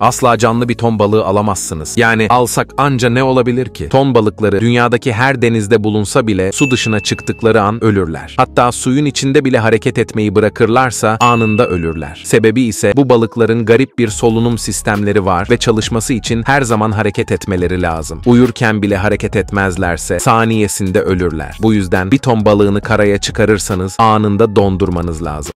Asla canlı bir ton balığı alamazsınız. Yani alsak anca ne olabilir ki? Ton balıkları dünyadaki her denizde bulunsa bile su dışına çıktıkları an ölürler. Hatta suyun içinde bile hareket etmeyi bırakırlarsa anında ölürler. Sebebi ise bu balıkların garip bir solunum sistemleri var ve çalışması için her zaman hareket etmeleri lazım. Uyurken bile hareket etmezlerse saniyesinde ölürler. Bu yüzden bir ton balığını karaya çıkarırsanız anında dondurmanız lazım.